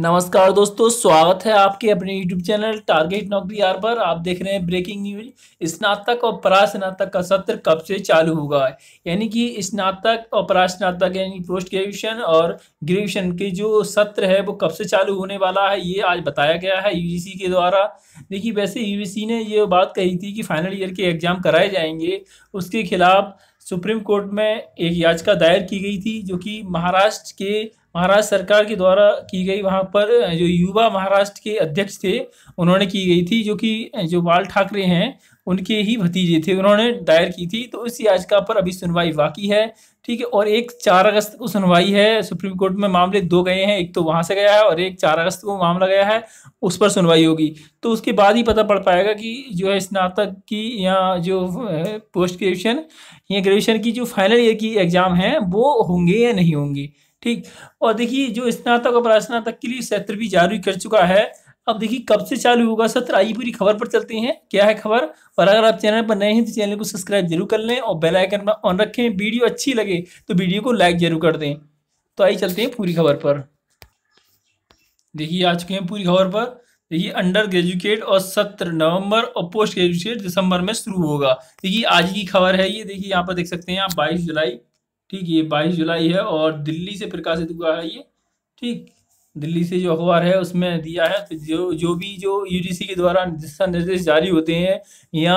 नमस्कार दोस्तों स्वागत है आपके अपने YouTube चैनल टारगेट नौकरी आर पर आप देख रहे हैं ब्रेकिंग न्यूज स्नातक और परास्नातक का सत्र कब से चालू होगा यानी कि स्नातक और परास्नातक यानी पोस्ट ग्रेजुएशन और ग्रेजुएशन के जो सत्र है वो कब से चालू होने वाला है ये आज बताया गया है यू के द्वारा देखिए वैसे यू ने ये बात कही थी कि फाइनल ईयर के एग्जाम कराए जाएंगे उसके खिलाफ सुप्रीम कोर्ट में एक याचिका दायर की गई थी जो कि महाराष्ट्र के महाराष्ट्र सरकार के द्वारा की गई वहाँ पर जो युवा महाराष्ट्र के अध्यक्ष थे उन्होंने की गई थी जो कि जो बाल ठाकरे हैं उनके ही भतीजे थे उन्होंने दायर की थी तो उस याचिका पर अभी सुनवाई बाकी है ठीक है और एक चार अगस्त को सुनवाई है सुप्रीम कोर्ट में मामले दो गए हैं एक तो वहां से गया है और एक चार अगस्त को मामला गया है उस पर सुनवाई होगी तो उसके बाद ही पता पड़ पाएगा कि जो है स्नातक की या जो पोस्ट ग्रेजुएशन या ग्रेजुएशन की जो फाइनल ईयर की एग्ज़ाम है वो होंगे या नहीं होंगे ठीक और देखिए जो स्नातक और परास्नातक के लिए सत्र भी जारी कर चुका है अब देखिए कब से चालू होगा सत्र आइए पूरी खबर पर चलते हैं क्या है खबर और अगर आप चैनल पर नए हैं तो चैनल को सब्सक्राइब जरूर कर लें और बेल आइकन पर ऑन रखें वीडियो अच्छी लगे तो वीडियो को लाइक जरूर कर दें तो आइए चलते हैं पूरी खबर पर देखिए आ चुके हैं पूरी खबर पर देखिए अंडर ग्रेजुएट और सत्र नवंबर और पोस्ट ग्रेजुएट दिसंबर में शुरू होगा देखिए आज की खबर है ये देखिए यहाँ पर देख सकते हैं आप बाईस जुलाई ठीक ये बाईस जुलाई है और दिल्ली से प्रकाशित हुआ है ये ठीक दिल्ली से जो अखबार है उसमें दिया है तो जो जो भी जो यूजीसी के द्वारा दिशा निर्देश जारी होते हैं या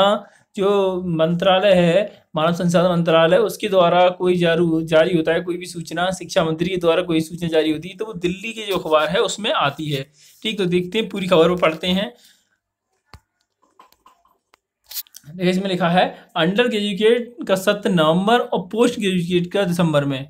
जो मंत्रालय है मानव संसाधन मंत्रालय उसके द्वारा कोई जारू जारी होता है कोई भी सूचना शिक्षा मंत्री के द्वारा कोई सूचना जारी होती है तो वो दिल्ली के जो अखबार है उसमें आती है ठीक तो देखते हैं पूरी खबर पढ़ते हैं देखिए इसमें लिखा है अंडर ग्रेजुएट का सत्त नवंबर और पोस्ट ग्रेजुएट का दिसंबर में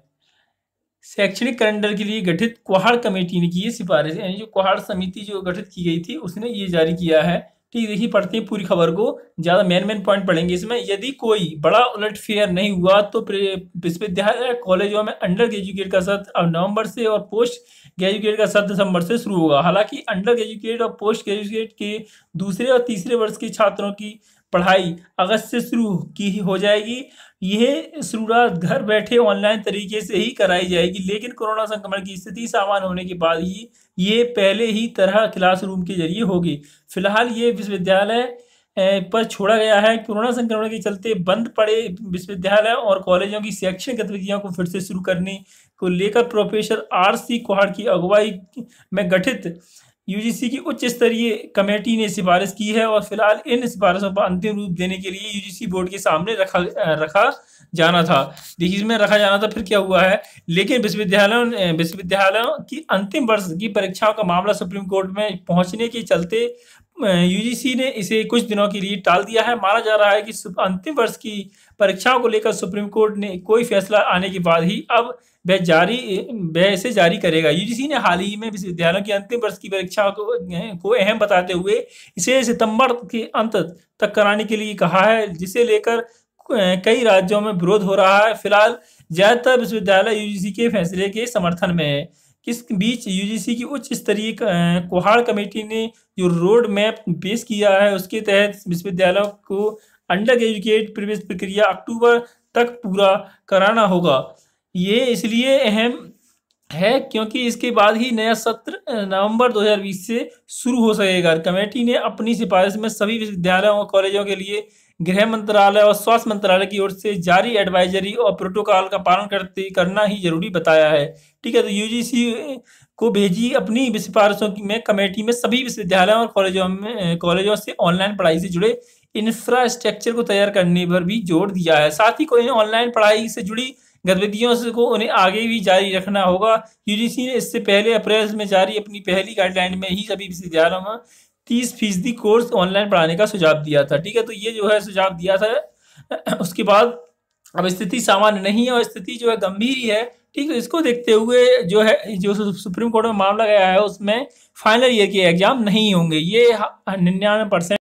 शैक्षणिक कैलेंडर के लिए गठित कुहाड़ कमेटी ने की ये सिफारिश यानी जो कुहाड़ समिति जो गठित की गई थी उसने ये जारी किया है ठीक देखिए पढ़ते हैं पूरी खबर को ज़्यादा मेन मेन पॉइंट पढ़ेंगे इसमें यदि कोई बड़ा उलट फेयर नहीं हुआ तो विश्वविद्यालय कॉलेजों में अंडर ग्रेजुएट का सत्र अब नवंबर से और पोस्ट ग्रेजुएट का सत्र दिसंबर से शुरू होगा हालांकि अंडर ग्रेजुएट और पोस्ट ग्रेजुएट के दूसरे और तीसरे वर्ष के छात्रों की पढ़ाई अगस्त से शुरू की हो जाएगी यह शुरुआत घर बैठे ऑनलाइन तरीके से ही कराई जाएगी लेकिन कोरोना संक्रमण की स्थिति सामान्य होने के बाद ही ये पहले ही तरह क्लासरूम के जरिए होगी फिलहाल ये विश्वविद्यालय पर छोड़ा गया है कोरोना संक्रमण के चलते बंद पड़े विश्वविद्यालय और कॉलेजों की शैक्षणिक गतिविधियों को फिर से शुरू करने को लेकर प्रोफेसर आर सी कुहाड़ की अगुवाई में गठित यूजीसी की उच्च स्तरीय कमेटी ने सिफारिश की है और फिलहाल इन सिफारिशों पर अंतिम रूप देने के लिए यूजीसी बोर्ड के सामने रखा रखा जाना था देखिए इसमें रखा जाना था फिर क्या हुआ है लेकिन विश्वविद्यालयों विश्वविद्यालयों की अंतिम वर्ष की परीक्षाओं का मामला सुप्रीम कोर्ट में पहुंचने के चलते यूजीसी ने इसे कुछ दिनों के लिए टाल दिया है माना जा रहा है कि अंतिम वर्ष की परीक्षाओं को लेकर सुप्रीम कोर्ट ने कोई फैसला आने के बाद ही अब वह जारी वह इसे जारी करेगा यूजीसी ने हाल ही में विश्वविद्यालयों की अंतिम वर्ष की परीक्षाओं को, को अहम बताते हुए इसे सितंबर के अंत तक कराने के लिए कहा है जिसे लेकर कई राज्यों में विरोध हो रहा है फिलहाल ज्यादातर विश्वविद्यालय यूजीसी के फैसले के समर्थन में है किस बीच यूजीसी की उच्च स्तरीय कोहाड़ कमेटी ने जो रोड मैप पेश किया है उसके तहत विश्वविद्यालयों को अंडर ग्रेजुएट प्रवेश प्रक्रिया अक्टूबर तक पूरा कराना होगा ये इसलिए अहम है क्योंकि इसके बाद ही नया सत्र नवंबर 2020 से शुरू हो सकेगा कमेटी ने अपनी सिफारिश में सभी विश्वविद्यालयों और कॉलेजों के लिए गृह मंत्रालय और स्वास्थ्य मंत्रालय की ओर से जारी एडवाइजरी और प्रोटोकॉल का पालन करते करना ही जरूरी बताया है ठीक है तो यूजीसी को भेजी अपनी सिफारिशों में कमेटी में सभी विश्वविद्यालयों और कॉलेजों में कॉलेजों से ऑनलाइन पढ़ाई से जुड़े इंफ्रास्ट्रक्चर को तैयार करने पर भी जोर दिया है साथ ही कोई ऑनलाइन पढ़ाई से जुड़ी गतिविधियों को उन्हें आगे भी जारी रखना होगा यूजीसी ने इससे पहले अप्रैल में जारी अपनी पहली गाइडलाइन में ही सभी विश्वविद्यालयों में तीस फीसदी कोर्स ऑनलाइन पढ़ाने का सुझाव दिया था ठीक है तो ये जो है सुझाव दिया था उसके बाद अब स्थिति सामान्य नहीं है और स्थिति जो है गंभीर ही है ठीक है इसको देखते हुए जो है जो सुप्रीम कोर्ट में मामला गया है उसमें फाइनल ईयर के एग्जाम नहीं होंगे ये निन्यानवे परसेंट